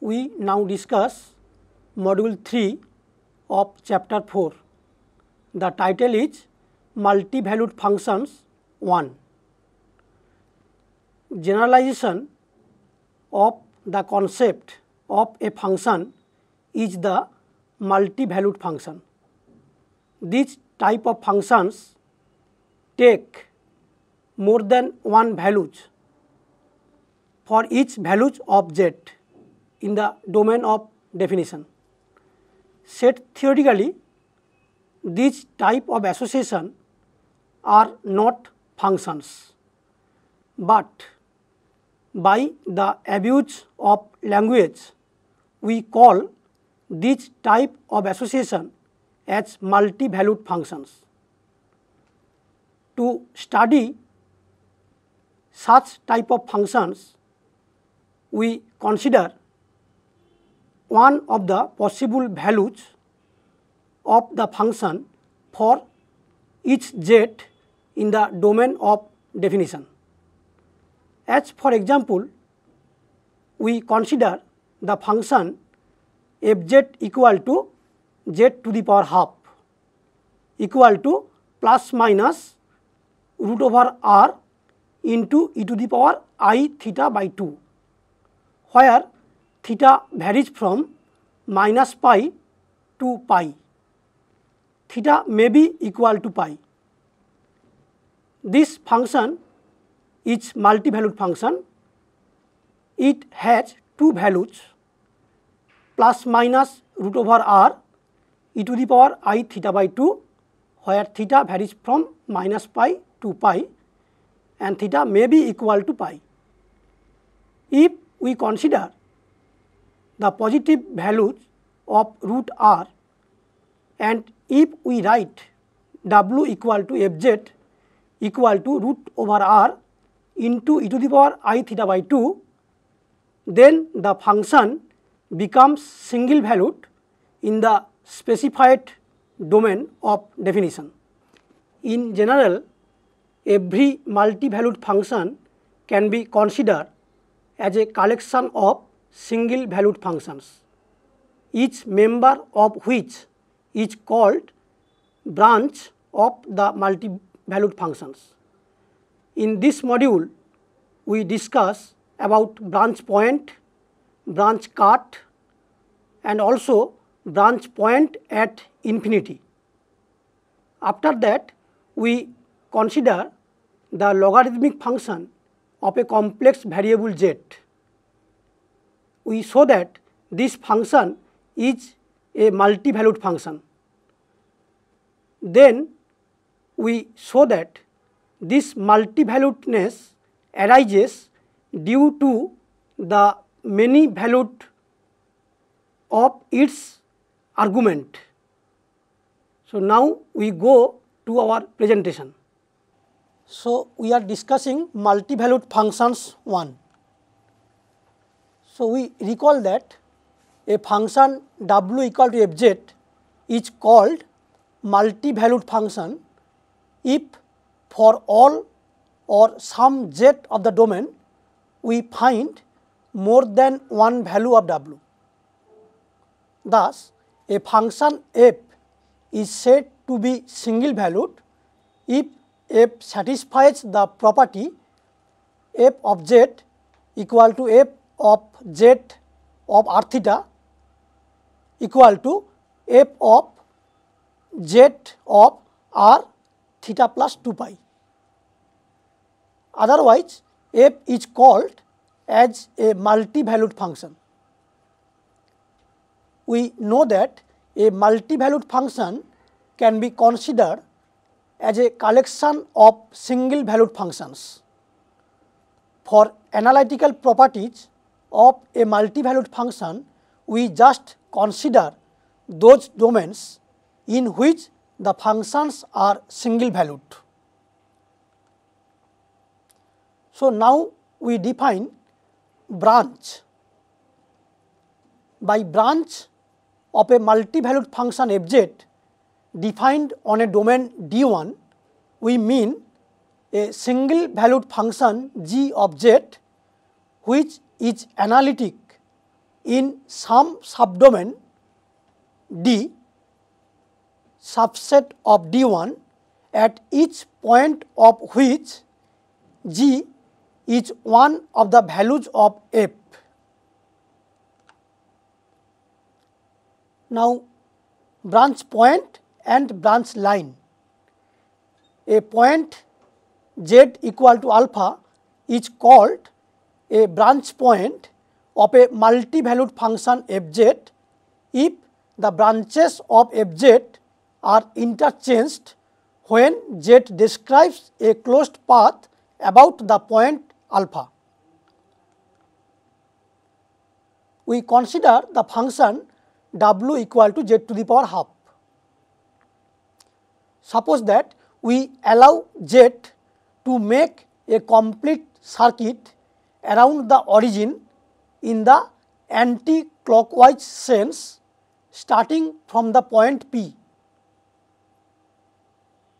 we now discuss module 3 of chapter 4. The title is Multi-Valued Functions 1. Generalization of the concept of a function is the multi-valued function. These type of functions take more than one values for each values of z in the domain of definition. Said theoretically, these type of association are not functions, but by the abuse of language, we call this type of association as multi-valued functions. To study such type of functions, we consider one of the possible values of the function for each z in the domain of definition. As for example, we consider the function f z equal to z to the power half equal to plus minus root over r into e to the power i theta by 2, where theta varies from minus pi to pi theta may be equal to pi this function is multi valued function it has two values plus minus root over r e to the power i theta by two where theta varies from minus pi to pi and theta may be equal to pi if you consider the positive values of root r and if we write w equal to f z equal to root over r into e to the power i theta by 2 then the function becomes single valued in the specified domain of definition. In general every multi-valued function can be considered as a collection of single valued functions, each member of which is called branch of the multi-valued functions. In this module, we discuss about branch point, branch cut and also branch point at infinity. After that, we consider the logarithmic function of a complex variable z we saw that this function is a multi-valued function. Then we saw that this multi-valuedness arises due to the many valued of its argument. So, now we go to our presentation. So, we are discussing multi-valued functions 1. So, we recall that a function w equal to f z is called multi-valued function if for all or some z of the domain we find more than one value of w. Thus, a function f is said to be single valued if f satisfies the property f of z equal to f of z of r theta equal to f of z of r theta plus 2 pi. Otherwise, f is called as a multi-valued function. We know that a multi-valued function can be considered as a collection of single-valued functions. For analytical properties, of a multi-valued function, we just consider those domains in which the functions are single valued. So, now we define branch. By branch of a multi-valued function fz defined on a domain D1, we mean a single valued function g of z which is analytic in some subdomain D subset of D1 at each point of which G is one of the values of F. Now, branch point and branch line. A point z equal to alpha is called a branch point of a multi-valued function fz if the branches of fz are interchanged when z describes a closed path about the point alpha. We consider the function w equal to z to the power half. Suppose that we allow z to make a complete circuit around the origin in the anti-clockwise sense starting from the point P.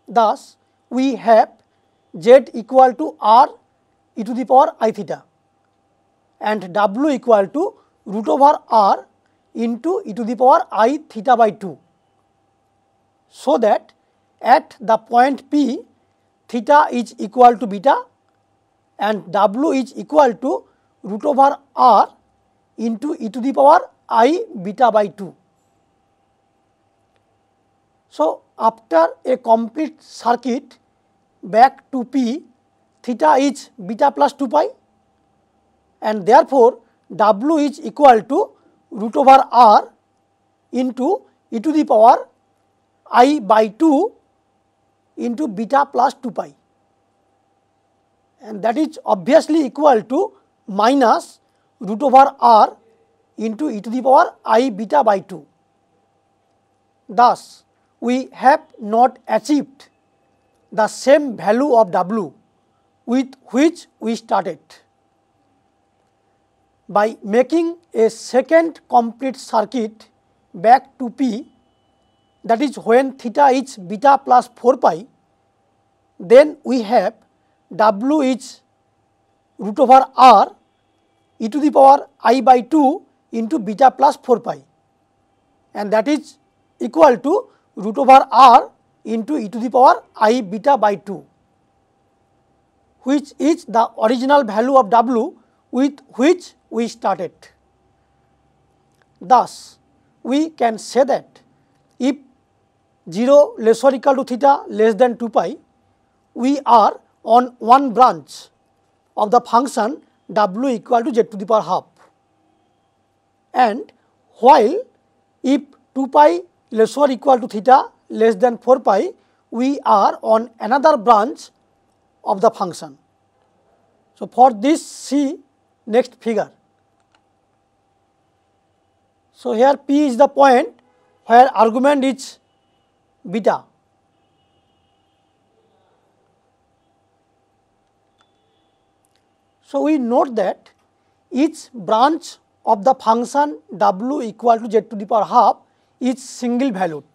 Thus, we have z equal to r e to the power i theta and w equal to root over r into e to the power i theta by 2. So that at the point P, theta is equal to beta and W is equal to root over R into e to the power i beta by 2. So, after a complete circuit back to P theta is beta plus 2 pi and therefore, W is equal to root over R into e to the power i by 2 into beta plus 2 pi. and that is obviously equal to minus root over r into e to the power i beta by 2. Thus, we have not achieved the same value of w with which we started. By making a second complete circuit back to p that is when theta is beta plus 4 pi, then we have W is root over r e to the power i by 2 into beta plus 4 pi and that is equal to root over r into e to the power i beta by 2 which is the original value of W with which we started. Thus, we can say that if 0 less or equal to theta less than 2 pi, we are on one branch of the function w equal to z to the power half. And while if 2 pi less or equal to theta less than 4 pi, we are on another branch of the function. So, for this see next figure. So, here P is the point where argument is beta So, we note that each branch of the function w equal to z to the power half is single valued.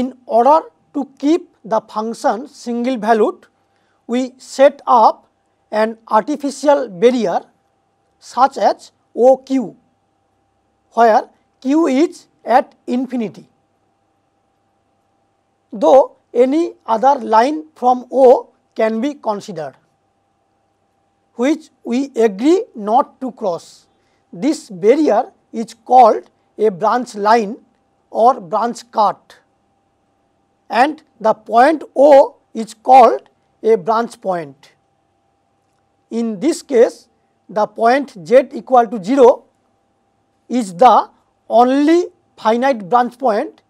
In order to keep the function single valued, we set up an artificial barrier such as OQ, where Q is at infinity. Though any other line from O can be considered which we agree not to cross. This barrier is called a branch line or branch cut and the point O is called a branch point. In this case, the point z equal to 0 is the only finite branch point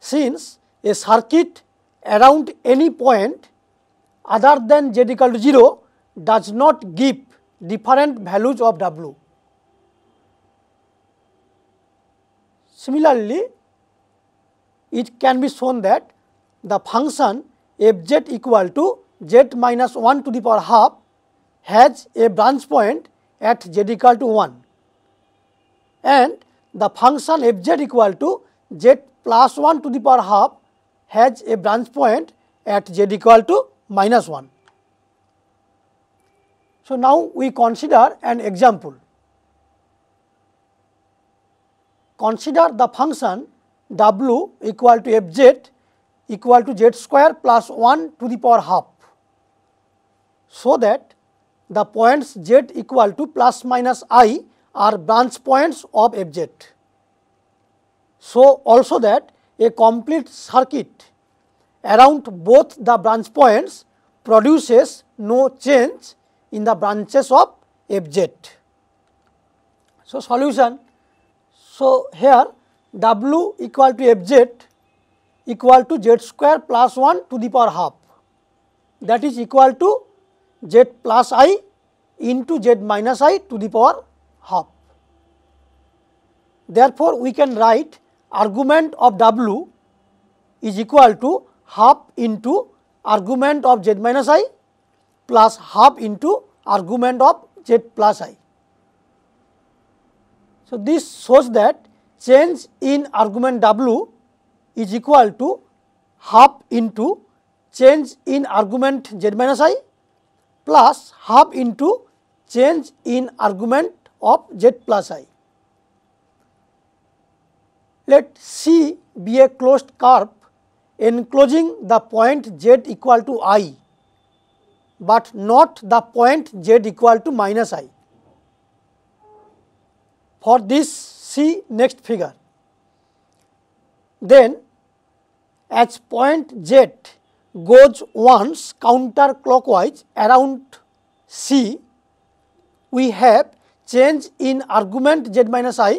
since a circuit around any point other than z equal to 0 does not give different values of W. Similarly, it can be shown that the function fz equal to z minus 1 to the power half has a branch point at z equal to 1 and the function fz equal to z plus 1 to the power half has a branch point at z equal to minus 1. So, now we consider an example. Consider the function w equal to f z equal to z square plus 1 to the power half. So, that the points z equal to plus minus i are branch points of f z. So, also that a complete circuit around both the branch points produces no change in the branches of fz. So, solution. So, here w equal to fz equal to z square plus 1 to the power half that is equal to z plus i into z minus i to the power half. Therefore, we can write argument of w is equal to half into argument of z minus i plus half into argument of z plus i. So, this shows that change in argument w is equal to half into change in argument z minus i plus half into change in argument of z plus i. Let C be a closed curve enclosing the point z equal to i but not the point z equal to minus i for this see next figure. Then as point z goes once counter clockwise around c, we have change in argument z minus i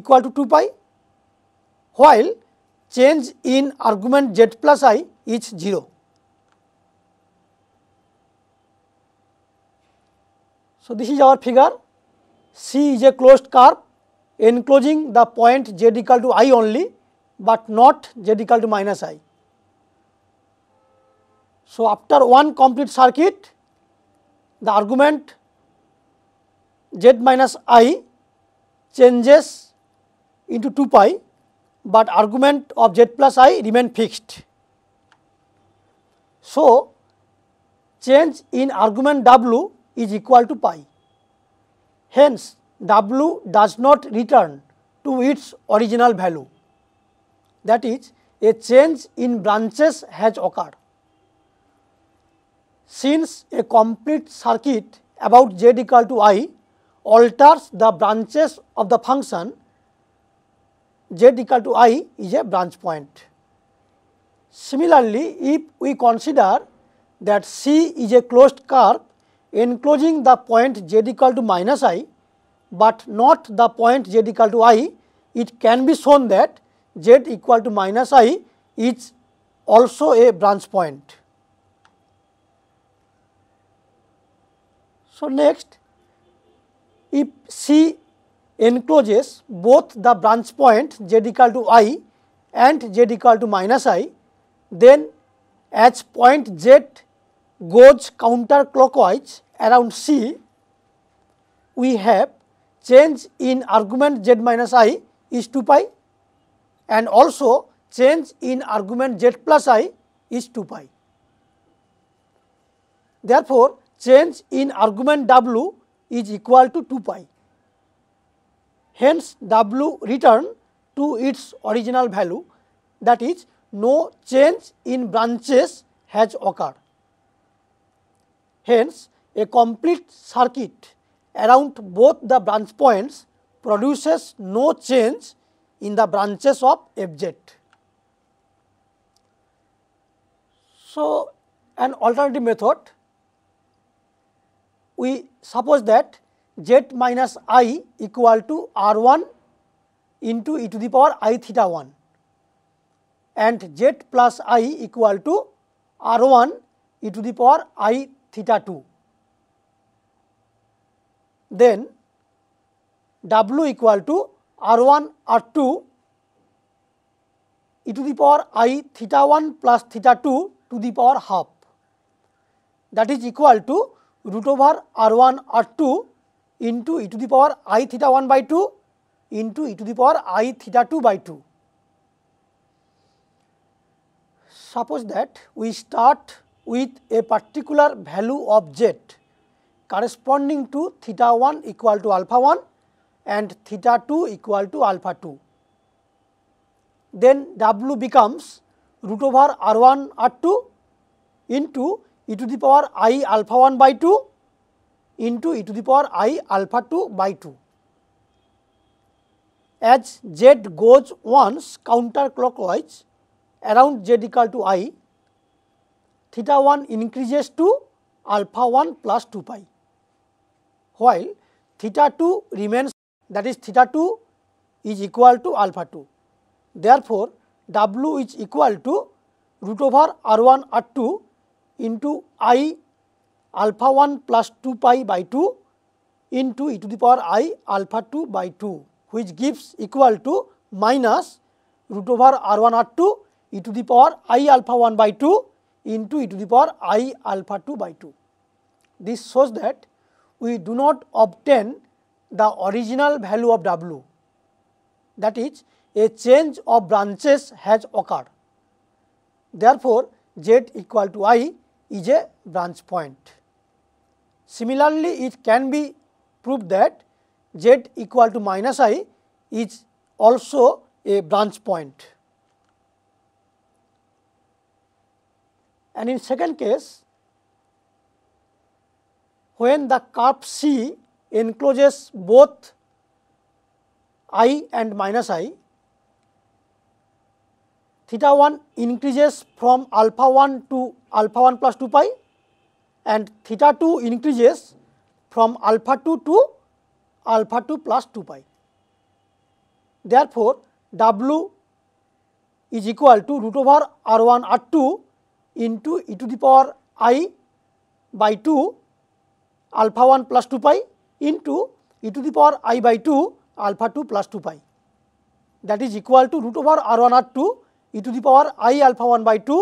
equal to 2 pi, while change in argument z plus i is 0. So, this is our figure C is a closed curve enclosing the point z equal to i only, but not z equal to minus i. So, after one complete circuit the argument z minus i changes into 2 pi, but argument of z plus i remain fixed. So, change in argument w is equal to pi. Hence, w does not return to its original value that is a change in branches has occurred. Since a complete circuit about z equal to i alters the branches of the function z equal to i is a branch point. Similarly, if we consider that C is a closed curve enclosing the point z equal to minus i, but not the point z equal to i, it can be shown that z equal to minus i is also a branch point. So, next if C encloses both the branch point z equal to i and z equal to minus i, then as point z goes counterclockwise around C, we have change in argument z minus i is 2 pi and also change in argument z plus i is 2 pi. Therefore, change in argument w is equal to 2 pi. Hence, w return to its original value that is no change in branches has occurred. Hence, a complete circuit around both the branch points produces no change in the branches of FZ. So, an alternative method we suppose that z minus i equal to r 1 into e to the power i theta 1 and z plus i equal to r 1 e to the power i theta 2. Then W equal to R 1 R 2 e to the power i theta 1 plus theta 2 to the power half that is equal to root over R 1 R 2 into e to the power i theta 1 by 2 into e to the power i theta 2 by 2. Suppose that we start with a particular value of z corresponding to theta 1 equal to alpha 1 and theta 2 equal to alpha 2. Then w becomes root over r 1 r 2 into e to the power i alpha 1 by 2 into e to the power i alpha 2 by 2. As z goes once counterclockwise around z equal to i, theta 1 increases to alpha 1 plus 2 pi while theta 2 remains that is theta 2 is equal to alpha 2. Therefore, w is equal to root over r 1 r 2 into i alpha 1 plus 2 pi by 2 into e to the power i alpha 2 by 2 which gives equal to minus root over r 1 r 2 e to the power i alpha 1 by 2 into e to the power i alpha 2 by 2. This shows that we do not obtain the original value of w that is a change of branches has occurred. Therefore, z equal to i is a branch point. Similarly, it can be proved that z equal to minus i is also a branch point. and in second case when the curve C encloses both i and minus i, theta 1 increases from alpha 1 to alpha 1 plus 2 pi and theta 2 increases from alpha 2 to alpha 2 plus 2 pi. Therefore, W is equal to root over r 1 r 2 into e to the power i by 2 alpha 1 plus 2 pi into e to the power i by 2 alpha 2 plus 2 pi that is equal to root over r 1 r 2 e to the power i alpha 1 by 2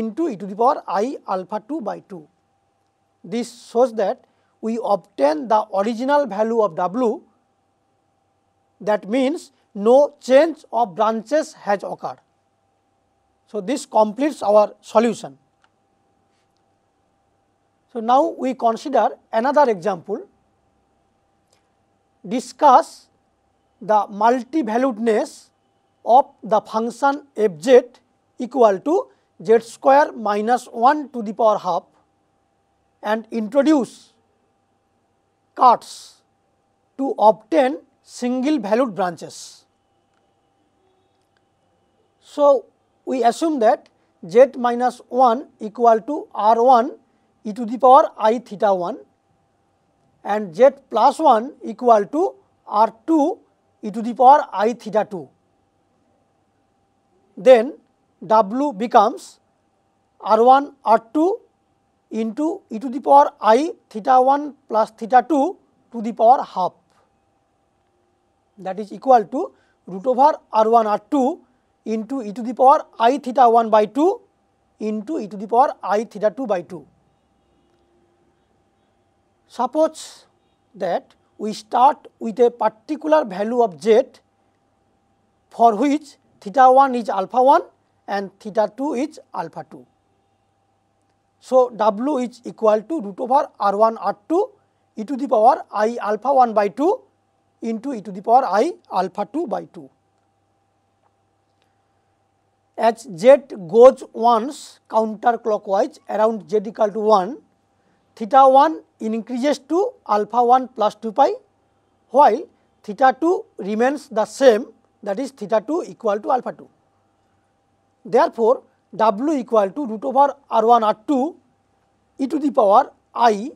into e to the power i alpha 2 by 2. This shows that we obtain the original value of w that means no change of branches has occurred. So, this completes our solution. So, now we consider another example discuss the multi-valuedness of the function f z equal to z square minus 1 to the power half and introduce cuts to obtain single valued branches. So, we assume that z minus 1 equal to r 1 e to the power i theta 1 and z plus 1 equal to r 2 e to the power i theta 2. Then w becomes r 1 r 2 into e to the power i theta 1 plus theta 2 to the power half that is equal to root over r 1 r 2 into e to the power i theta 1 by 2 into e to the power i theta 2 by 2. Suppose that we start with a particular value of z for which theta 1 is alpha 1 and theta 2 is alpha 2. So, w is equal to root over r 1 r 2 e to the power i alpha 1 by 2 into e to the power i alpha 2 by 2. as z goes once counterclockwise around z equal to 1, theta 1 increases to alpha 1 plus 2 pi, while theta 2 remains the same that is theta 2 equal to alpha 2. Therefore, w equal to root over r 1 r 2 e to the power i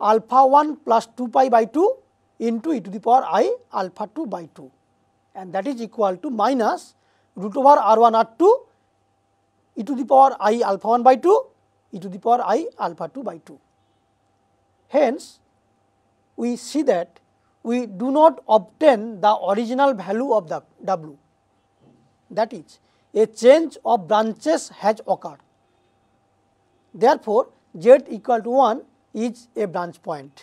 alpha 1 plus 2 pi by 2 into e to the power i alpha 2 by 2 and that is equal to minus 0.0 root over r 1 r 2 e to the power i alpha 1 by 2 e to the power i alpha 2 by 2. Hence, we see that we do not obtain the original value of the w that is a change of branches has occurred. Therefore, z equal to 1 is a branch point.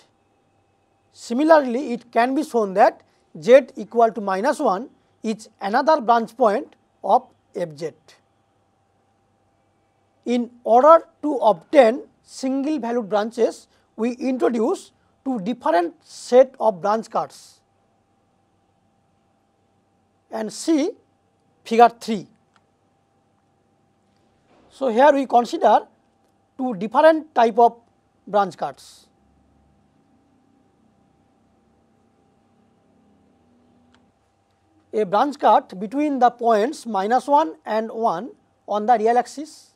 Similarly, it can be shown that z equal to minus 1 is another branch point of f z. In order to obtain single value branches, we introduce two different set of branch cards and see figure 3. So, here we consider two different type of branch cards. a branch cut between the points minus 1 and 1 on the real axis.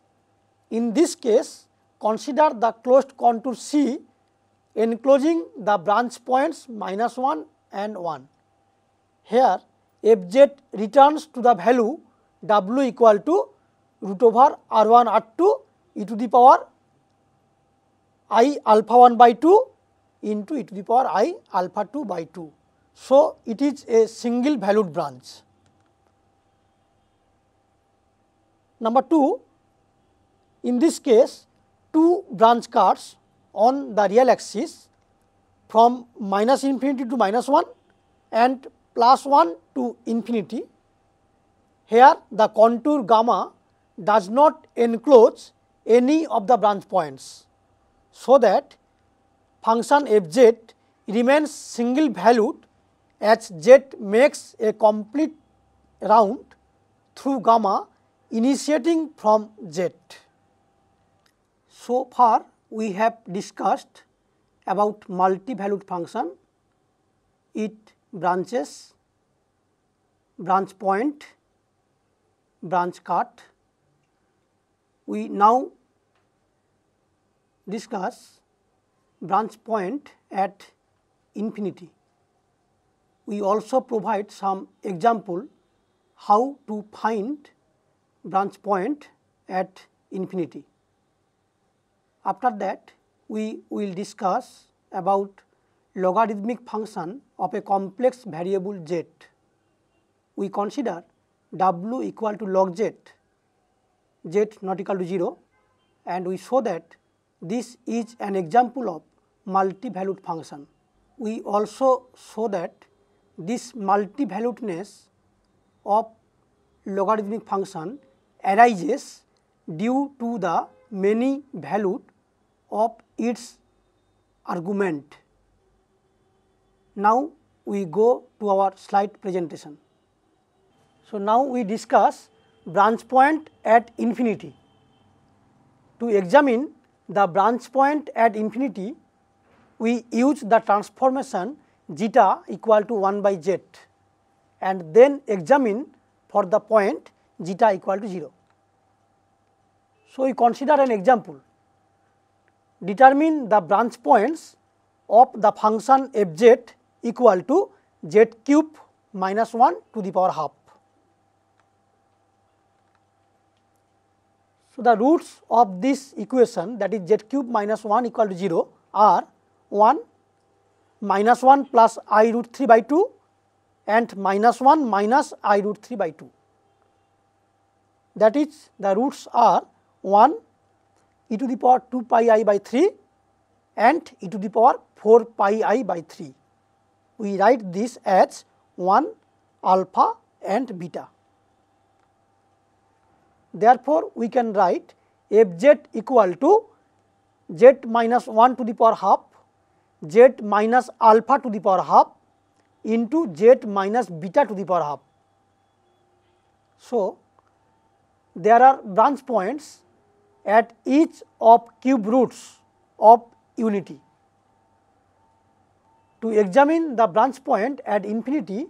In this case, consider the closed contour C enclosing the branch points minus 1 and 1. Here, f z returns to the value w equal to root over r 1 r 2 e to the power i alpha 1 by 2 into e to the power i alpha 2 by 2. So, it is a single valued branch. Number 2, in this case two branch cards on the real axis from minus infinity to minus 1 and plus 1 to infinity. Here the contour gamma does not enclose any of the branch points. So, that function f z remains single valued H-jet makes a complete round through gamma initiating from z. So far we have discussed about multi-valued function, it branches, branch point, branch cut. We now discuss branch point at infinity we also provide some example how to find branch point at infinity. After that, we will discuss about logarithmic function of a complex variable z. We consider w equal to log z, z not equal to 0 and we show that this is an example of multi-valued function. We also show that this multi-valuedness of logarithmic function arises due to the many valued of its argument. Now, we go to our slide presentation. So, now we discuss branch point at infinity. To examine the branch point at infinity, we use the transformation zeta equal to 1 by z and then examine for the point zeta equal to 0. So, we consider an example determine the branch points of the function f z equal to z cube minus 1 to the power half. So, the roots of this equation that is z cube minus 1 equal to 0 are 1, minus 1 plus i root 3 by 2 and minus 1 minus i root 3 by 2. That is the roots are 1 e to the power 2 pi i by 3 and e to the power 4 pi i by 3. We write this as 1 alpha and beta. Therefore, we can write f z equal to z minus 1 to the power half z minus alpha to the power half into z minus beta to the power half. So, there are branch points at each of cube roots of unity. To examine the branch point at infinity,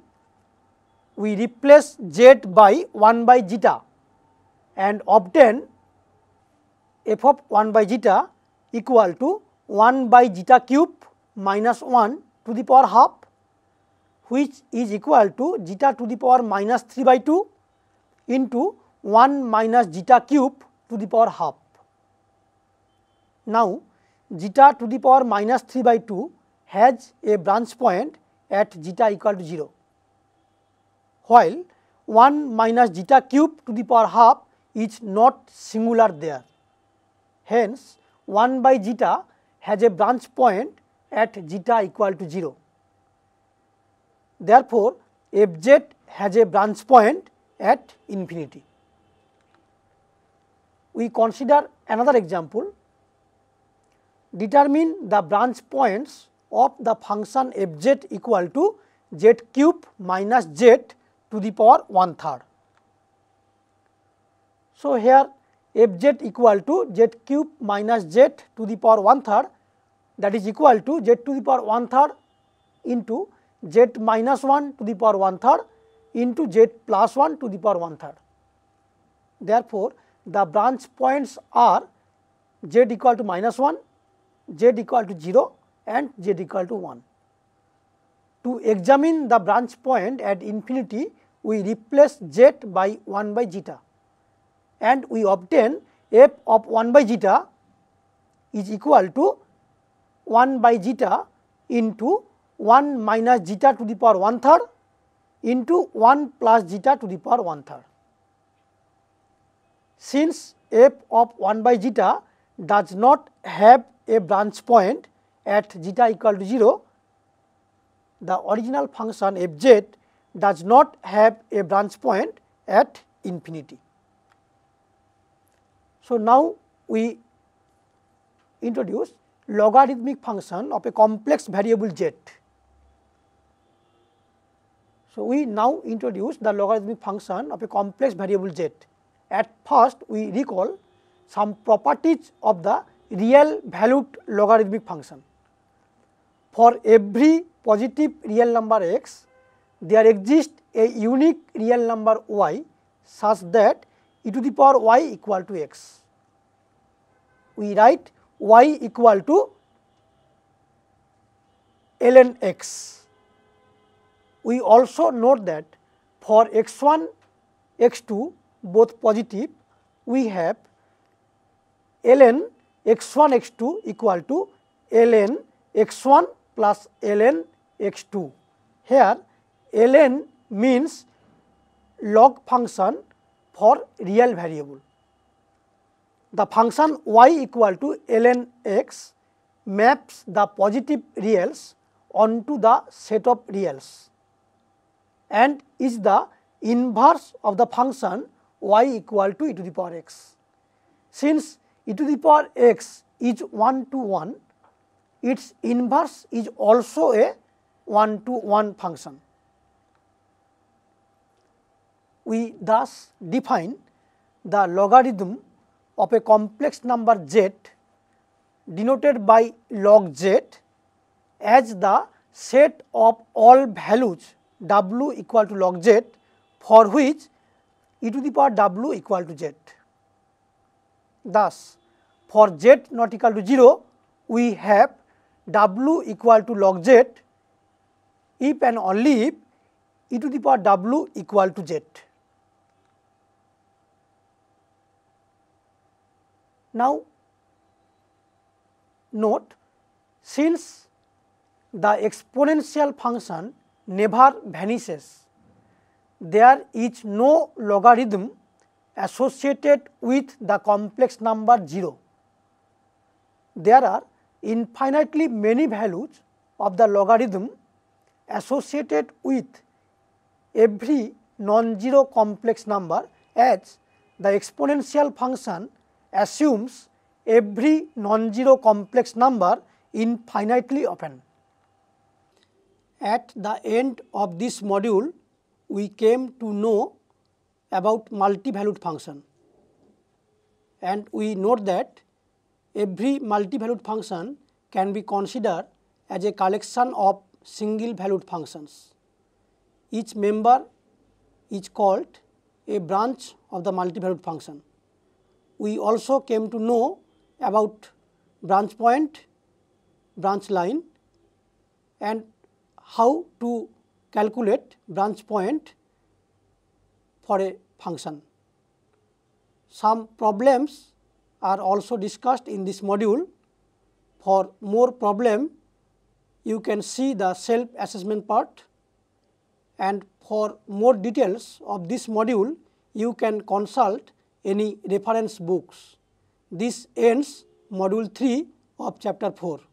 we replace z by 1 by zeta and obtain f of 1 by zeta equal to 1 by zeta cube minus 1 to the power half which is equal to zeta to the power minus 3 by 2 into 1 minus zeta cube to the power half. Now, zeta to the power minus 3 by 2 has a branch point at zeta equal to 0, while 1 minus zeta cube to the power half is not singular there. Hence, 1 by zeta has a branch point at zeta equal to 0. Therefore, f z has a branch point at infinity. We consider another example. Determine the branch points of the function f z equal to z cube minus z to the power 1 third. So, here f z equal to z cube minus z to the power 1 third that is equal to z to the power 1 third into z minus 1 to the power 1 third into z plus 1 to the power 1 third. Therefore, the branch points are z equal to minus 1, z equal to 0 and z equal to 1. To examine the branch point at infinity, we replace z by 1 by zeta and we obtain f of 1 by zeta is equal to 1 by zeta into 1 minus zeta to the power 1 third into 1 plus zeta to the power 1 third. Since f of 1 by zeta does not have a branch point at zeta equal to 0, the original function f z does not have a branch point at infinity. So, now we introduce logarithmic function of a complex variable z. So, we now introduce the logarithmic function of a complex variable z. At first, we recall some properties of the real valued logarithmic function. For every positive real number x, there exists a unique real number y such that e to the power y equal to x. We write y equal to ln x. We also note that for x 1, x 2 both positive we have ln x 1 x 2 equal to ln x 1 plus ln x 2. Here ln means log function for real variable the function y equal to ln x maps the positive reals onto the set of reals and is the inverse of the function y equal to e to the power x. Since e to the power x is 1 to 1, its inverse is also a 1 to 1 function. We thus define the logarithm of a complex number z denoted by log z as the set of all values w equal to log z for which e to the power w equal to z. Thus, for z not equal to 0, we have w equal to log z if and only if e to the power w equal to z. Now, note since the exponential function never vanishes, there is no logarithm associated with the complex number 0. There are infinitely many values of the logarithm associated with every non-zero complex number as the exponential function assumes every non-zero complex number infinitely open. At the end of this module, we came to know about multi-valued function and we note that every multi-valued function can be considered as a collection of single valued functions. Each member is called a branch of the multi-valued function we also came to know about branch point, branch line and how to calculate branch point for a function. Some problems are also discussed in this module. For more problem, you can see the self assessment part and for more details of this module, you can consult any reference books. This ends module 3 of chapter 4.